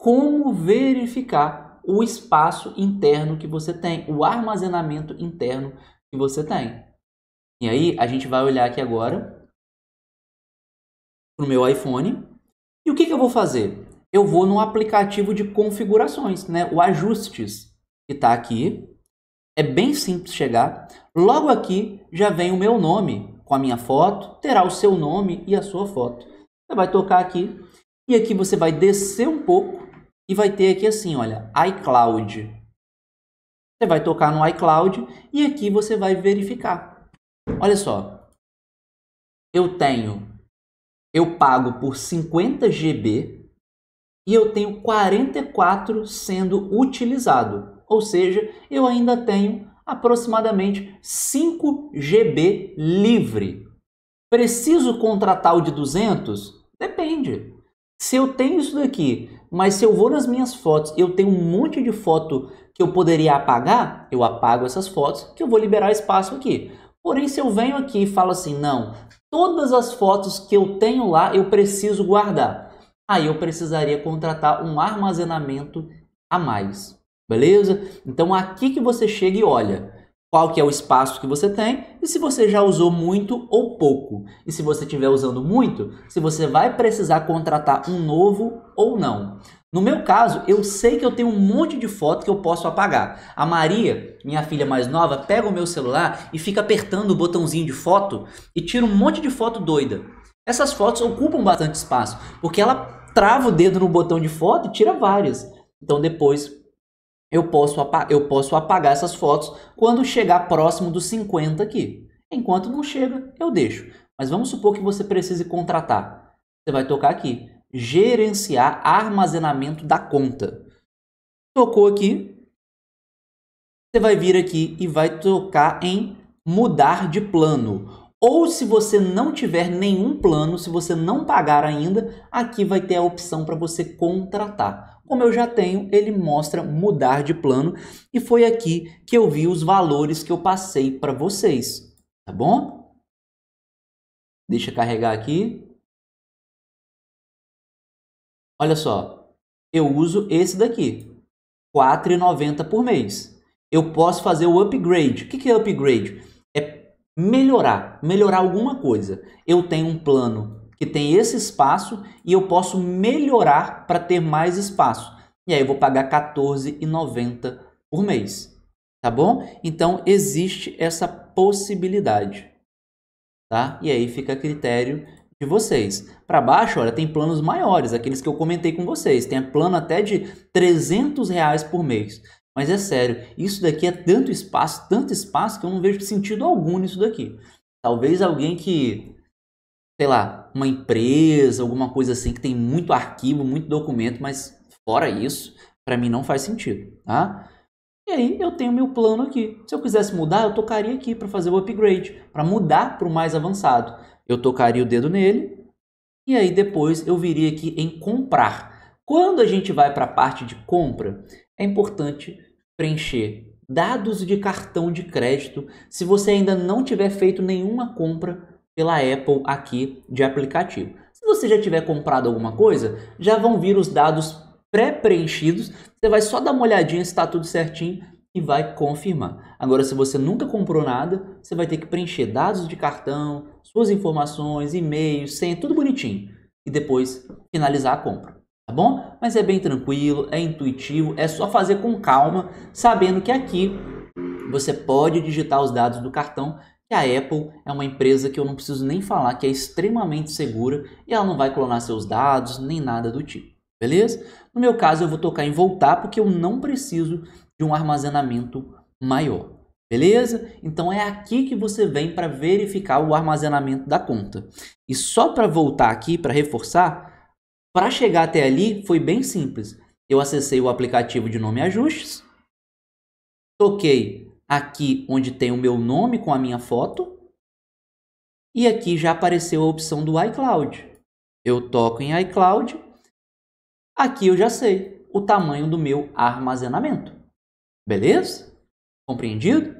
como verificar o espaço interno que você tem, o armazenamento interno que você tem. E aí a gente vai olhar aqui agora no meu iPhone. E o que, que eu vou fazer? Eu vou no aplicativo de configurações, né? o ajustes, que está aqui. É bem simples chegar. Logo aqui já vem o meu nome com a minha foto, terá o seu nome e a sua foto. Você vai tocar aqui e aqui você vai descer um pouco e vai ter aqui assim, olha, iCloud. Você vai tocar no iCloud e aqui você vai verificar. Olha só, eu tenho, eu pago por 50 GB e eu tenho 44 sendo utilizado. Ou seja, eu ainda tenho aproximadamente 5 GB livre. Preciso contratar o de 200? Depende. Se eu tenho isso daqui, mas se eu vou nas minhas fotos, eu tenho um monte de foto que eu poderia apagar, eu apago essas fotos, que eu vou liberar espaço aqui. Porém, se eu venho aqui e falo assim, não, todas as fotos que eu tenho lá eu preciso guardar. Aí eu precisaria contratar um armazenamento a mais, beleza? Então aqui que você chega e olha qual que é o espaço que você tem e se você já usou muito ou pouco. E se você estiver usando muito, se você vai precisar contratar um novo ou não. No meu caso, eu sei que eu tenho um monte de foto que eu posso apagar. A Maria, minha filha mais nova, pega o meu celular e fica apertando o botãozinho de foto e tira um monte de foto doida. Essas fotos ocupam bastante espaço, porque ela trava o dedo no botão de foto e tira várias. Então depois eu posso, eu posso apagar essas fotos quando chegar próximo dos 50 aqui. Enquanto não chega, eu deixo. Mas vamos supor que você precise contratar. Você vai tocar aqui, gerenciar armazenamento da conta. Tocou aqui, você vai vir aqui e vai tocar em mudar de plano. Ou se você não tiver nenhum plano, se você não pagar ainda, aqui vai ter a opção para você contratar. Como eu já tenho, ele mostra mudar de plano e foi aqui que eu vi os valores que eu passei para vocês, tá bom? Deixa carregar aqui. Olha só, eu uso esse daqui, R$ 4,90 por mês. Eu posso fazer o upgrade. O que é upgrade? É melhorar, melhorar alguma coisa. Eu tenho um plano que tem esse espaço e eu posso melhorar para ter mais espaço. E aí eu vou pagar R$14,90 por mês, tá bom? Então existe essa possibilidade, tá? E aí fica a critério de vocês. Para baixo, olha, tem planos maiores, aqueles que eu comentei com vocês. Tem plano até de 300 reais por mês. Mas é sério, isso daqui é tanto espaço, tanto espaço que eu não vejo sentido algum nisso daqui. Talvez alguém que sei lá, uma empresa, alguma coisa assim que tem muito arquivo, muito documento, mas fora isso, para mim não faz sentido, tá? E aí eu tenho meu plano aqui. Se eu quisesse mudar, eu tocaria aqui para fazer o upgrade, para mudar para o mais avançado. Eu tocaria o dedo nele e aí depois eu viria aqui em comprar. Quando a gente vai para a parte de compra, é importante preencher dados de cartão de crédito se você ainda não tiver feito nenhuma compra pela Apple aqui de aplicativo. Se você já tiver comprado alguma coisa, já vão vir os dados pré-preenchidos. Você vai só dar uma olhadinha se está tudo certinho e vai confirmar. Agora, se você nunca comprou nada, você vai ter que preencher dados de cartão, suas informações, e-mail, senha, tudo bonitinho. E depois finalizar a compra, tá bom? Mas é bem tranquilo, é intuitivo, é só fazer com calma, sabendo que aqui você pode digitar os dados do cartão que a Apple é uma empresa que eu não preciso nem falar que é extremamente segura e ela não vai clonar seus dados nem nada do tipo, beleza? No meu caso, eu vou tocar em voltar porque eu não preciso de um armazenamento maior, beleza? Então é aqui que você vem para verificar o armazenamento da conta. E só para voltar aqui, para reforçar, para chegar até ali foi bem simples. Eu acessei o aplicativo de nome ajustes, toquei aqui onde tem o meu nome com a minha foto. E aqui já apareceu a opção do iCloud. Eu toco em iCloud. Aqui eu já sei o tamanho do meu armazenamento. Beleza? Compreendido?